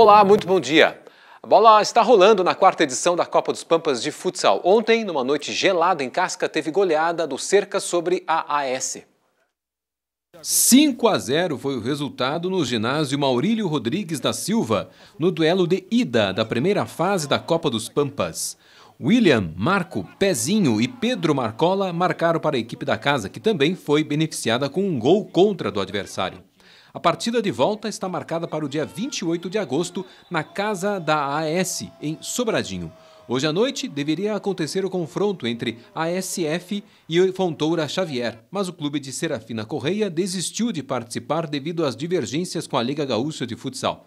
Olá, muito bom dia. A bola está rolando na quarta edição da Copa dos Pampas de futsal. Ontem, numa noite gelada em Casca, teve goleada do Cerca sobre a AS. 5 a 0 foi o resultado no ginásio Maurílio Rodrigues da Silva, no duelo de ida da primeira fase da Copa dos Pampas. William, Marco, Pezinho e Pedro Marcola marcaram para a equipe da casa, que também foi beneficiada com um gol contra do adversário. A partida de volta está marcada para o dia 28 de agosto na casa da AS, em Sobradinho. Hoje à noite deveria acontecer o confronto entre ASF e Fontoura Xavier, mas o clube de Serafina Correia desistiu de participar devido às divergências com a Liga Gaúcha de Futsal.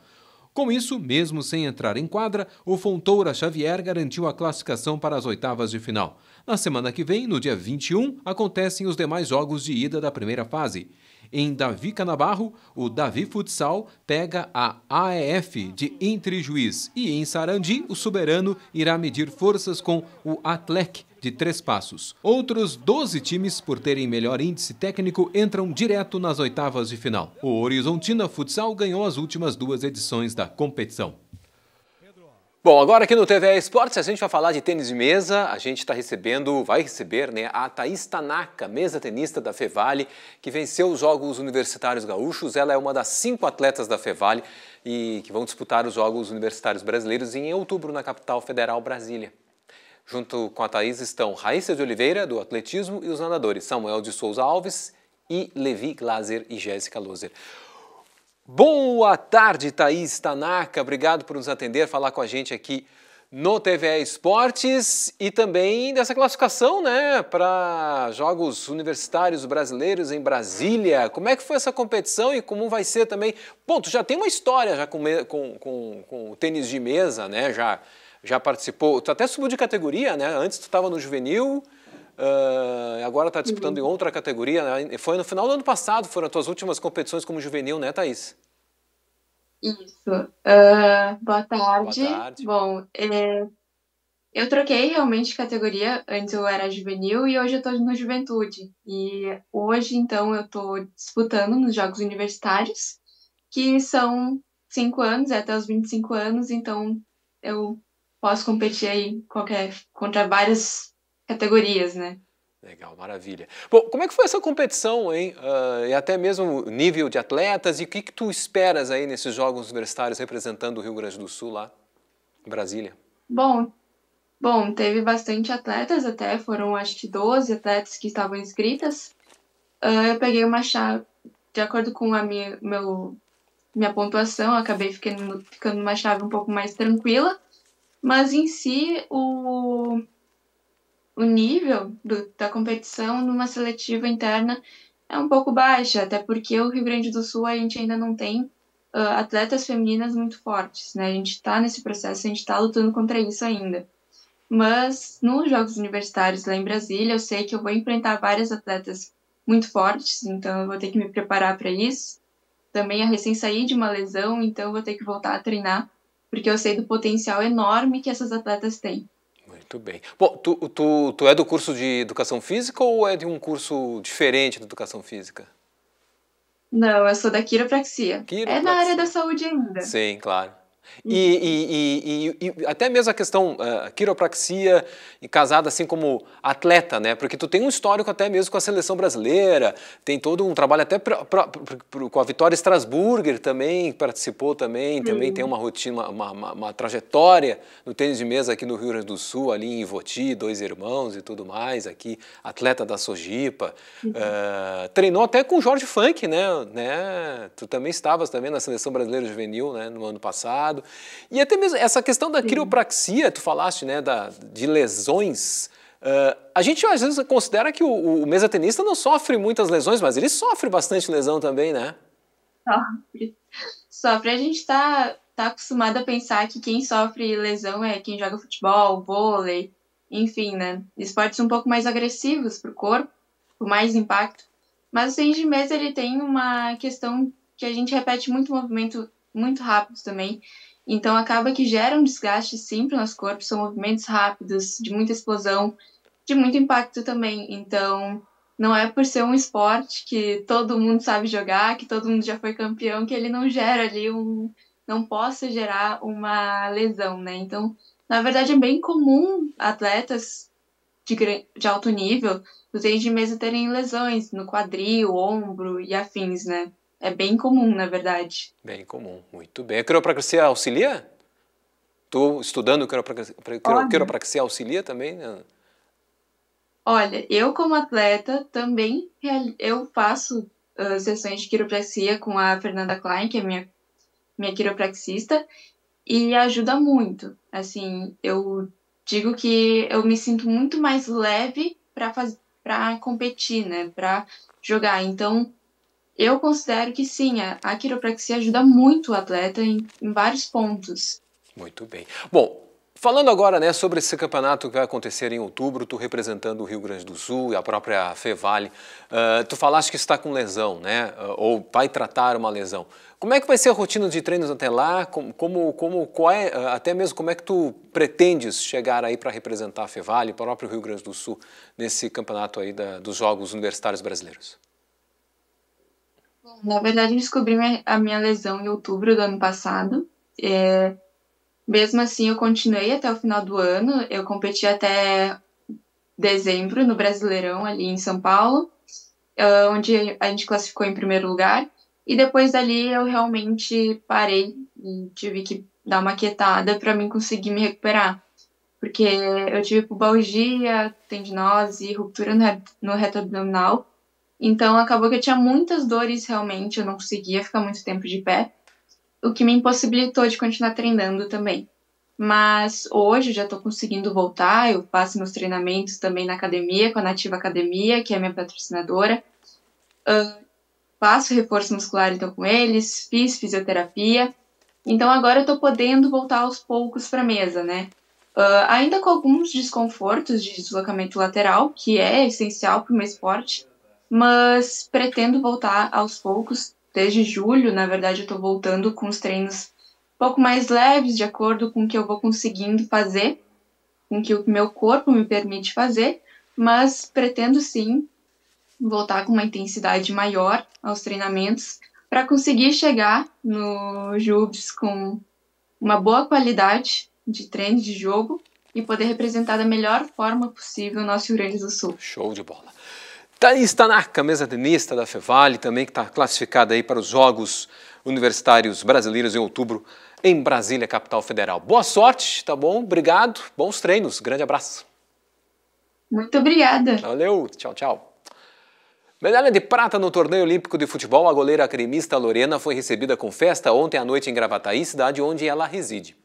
Com isso, mesmo sem entrar em quadra, o Fontoura Xavier garantiu a classificação para as oitavas de final. Na semana que vem, no dia 21, acontecem os demais jogos de ida da primeira fase. Em Davi Canabarro, o Davi Futsal pega a AEF de Entre Juiz. E em Sarandi, o Soberano irá medir forças com o Atlec de três passos. Outros 12 times, por terem melhor índice técnico, entram direto nas oitavas de final. O Horizontina Futsal ganhou as últimas duas edições da competição. Bom, agora aqui no TV Esportes a gente vai falar de tênis de mesa. A gente está recebendo, vai receber, né, a Thaís Tanaka, mesa tenista da Fevale, que venceu os Jogos Universitários Gaúchos. Ela é uma das cinco atletas da Fevale e que vão disputar os Jogos Universitários Brasileiros em outubro na capital federal Brasília. Junto com a Thaís estão Raíssa de Oliveira, do atletismo, e os nadadores Samuel de Souza Alves e Levi Glaser e Jéssica Loser. Boa tarde, Thaís Tanaka. Obrigado por nos atender, falar com a gente aqui no TVE Esportes e também dessa classificação, né, para Jogos Universitários Brasileiros em Brasília. Como é que foi essa competição e como vai ser também? Ponto, já tem uma história já com, com, com, com o tênis de mesa, né, já, já participou, tu até subiu de categoria, né, antes tu estava no juvenil, Uh, agora está disputando uhum. em outra categoria. Né? Foi no final do ano passado, foram as tuas últimas competições como juvenil, né, Thaís? Isso. Uh, boa, tarde. boa tarde. Bom, é, eu troquei realmente de categoria. Antes eu era juvenil e hoje eu estou no juventude. E hoje, então, eu estou disputando nos Jogos Universitários, que são cinco anos, é até os 25 anos, então eu posso competir aí qualquer, contra várias categorias, né? Legal, maravilha. Bom, como é que foi essa competição, hein? Uh, e até mesmo nível de atletas e o que, que tu esperas aí nesses Jogos Universitários representando o Rio Grande do Sul lá, em Brasília? Bom, bom, teve bastante atletas até, foram acho que 12 atletas que estavam inscritas. Uh, eu peguei uma chave, de acordo com a minha, meu, minha pontuação, acabei ficando, ficando uma chave um pouco mais tranquila, mas em si o o nível do, da competição numa seletiva interna é um pouco baixa, até porque o Rio Grande do Sul a gente ainda não tem uh, atletas femininas muito fortes, né? A gente está nesse processo, a gente está lutando contra isso ainda. Mas nos Jogos Universitários lá em Brasília, eu sei que eu vou enfrentar várias atletas muito fortes, então eu vou ter que me preparar para isso. Também a recém saí de uma lesão, então eu vou ter que voltar a treinar, porque eu sei do potencial enorme que essas atletas têm. Muito bem. Bom, tu, tu, tu é do curso de Educação Física ou é de um curso diferente de Educação Física? Não, eu sou da quiropraxia. quiropraxia. É na área da saúde ainda. Sim, claro. E, e, e, e, até mesmo a questão uh, quiropraxia casada assim como atleta, né? Porque tu tem um histórico até mesmo com a seleção brasileira, tem todo um trabalho até pra, pra, pra, com a Vitória Strasburger também, participou também, uhum. também tem uma rotina, uma, uma, uma, trajetória no tênis de mesa aqui no Rio Grande do Sul, ali em Ivoti, dois irmãos e tudo mais, aqui, atleta da Sojipa. Uhum. Uh, treinou até com o Jorge Funk, né? né? Tu também estavas também na seleção brasileira juvenil, né? No ano passado complicado. E até mesmo essa questão da quiropraxia criopraxia, tu falaste, né, da, de lesões. Uh, a gente às vezes considera que o, o mesatenista não sofre muitas lesões, mas ele sofre bastante lesão também, né? Sofre. Sofre. A gente tá tá acostumado a pensar que quem sofre lesão é quem joga futebol, vôlei, enfim, né? Esportes um pouco mais agressivos pro corpo, com mais impacto. Mas o tênis de mesa ele tem uma questão que a gente repete muito movimento muito rápido também. Então acaba que gera um desgaste sim para o nosso corpo, são movimentos rápidos, de muita explosão, de muito impacto também. Então não é por ser um esporte que todo mundo sabe jogar, que todo mundo já foi campeão, que ele não gera ali um. não possa gerar uma lesão, né? Então, na verdade, é bem comum atletas de, de alto nível os tênis de mesa terem lesões no quadril, ombro e afins, né? É bem comum, na verdade. Bem comum, muito bem. A quiropraxia auxilia? Estou estudando quiropraxia, quiropraxia auxilia também? Né? Olha, eu como atleta também eu faço uh, sessões de quiropraxia com a Fernanda Klein, que é minha, minha quiropraxista, e ajuda muito. Assim, eu digo que eu me sinto muito mais leve para para competir, né, para jogar. Então, eu considero que sim, a, a quiropraxia ajuda muito o atleta em, em vários pontos. Muito bem. Bom, Falando agora né, sobre esse campeonato que vai acontecer em outubro, tu representando o Rio Grande do Sul e a própria Fevale, uh, tu falaste que está com lesão, né? Uh, ou vai tratar uma lesão. Como é que vai ser a rotina de treinos até lá? Como, como, como qual é, uh, até mesmo como é que tu pretendes chegar aí para representar a Fevale, o próprio Rio Grande do Sul, nesse campeonato aí da, dos Jogos Universitários Brasileiros? na verdade, descobri a minha lesão em outubro do ano passado. É, mesmo assim, eu continuei até o final do ano. Eu competi até dezembro no Brasileirão, ali em São Paulo, ah, onde a gente classificou em primeiro lugar. E depois dali eu realmente parei e tive que dar uma quietada para mim conseguir me recuperar. Porque eu tive pubalgia, tendinose, ruptura no reto abdominal. Então acabou que eu tinha muitas dores realmente, eu não conseguia ficar muito tempo de pé, o que me impossibilitou de continuar treinando também. Mas hoje já estou conseguindo voltar, eu faço meus treinamentos também na academia, com a Nativa Academia, que é minha patrocinadora. Uh, faço reforço muscular então com eles, fiz fisioterapia. Então agora eu estou podendo voltar aos poucos para a mesa, né? Uh, ainda com alguns desconfortos de deslocamento lateral, que é essencial para o meu esporte, mas pretendo voltar aos poucos. Desde julho, na verdade, eu estou voltando com os treinos um pouco mais leves, de acordo com o que eu vou conseguindo fazer, com o que o meu corpo me permite fazer, mas pretendo sim voltar com uma intensidade maior aos treinamentos para conseguir chegar no Jubes com uma boa qualidade de treino de jogo e poder representar da melhor forma possível o nosso Rio Grande do Sul. Show de bola. Tá está na camisa tenista da Fevale, também que está classificada aí para os Jogos Universitários Brasileiros em outubro em Brasília, capital federal. Boa sorte, tá bom? Obrigado, bons treinos, grande abraço. Muito obrigada. Valeu, tchau, tchau. Medalha de prata no torneio olímpico de futebol, a goleira cremista Lorena foi recebida com festa ontem à noite em Gravataí, cidade onde ela reside.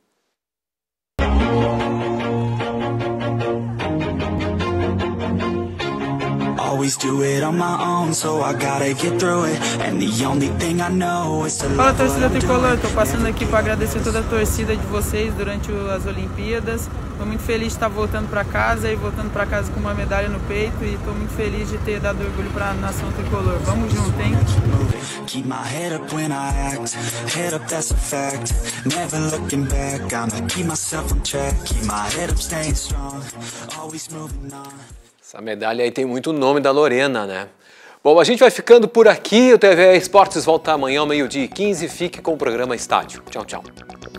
Fala torcida tricolor, tô passando aqui para agradecer toda a torcida de vocês durante as Olimpíadas. Tô muito feliz de estar tá voltando para casa e voltando para casa com uma medalha no peito e tô muito feliz de ter dado orgulho para a nação tricolor. Vamos junto, hein? Keep my head up when I act, head up that's a fact. Never looking back, I'ma keep myself on track, keep my head up staying strong, always moving on. Essa medalha aí tem muito nome da Lorena, né? Bom, a gente vai ficando por aqui. O TV Esportes volta amanhã meio-dia e 15. Fique com o programa Estádio. Tchau, tchau.